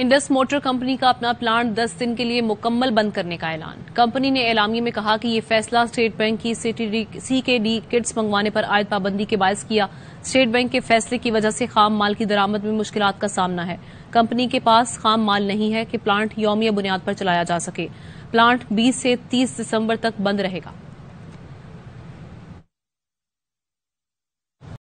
Indus motor company का अपना plant 10 दिन के लिए मुकम्मल बंद करने का ऐलान कंपनी ने ऐलानी में कहा कि यह फैसला स्टेट बैंक की सी के डी किट्स मंगवाने पर आयद पाबंदी के बायस किया स्टेट बैंक के फैसले की वजह से खाम माल की दरामद में मुश्किल का सामना है कंपनी के पास खाम माल नहीं है कि प्लांट यौमिया बुनियाद पर चलाया जा सके प्लांट बीस से तीस दिसम्बर तक बंद रहेगा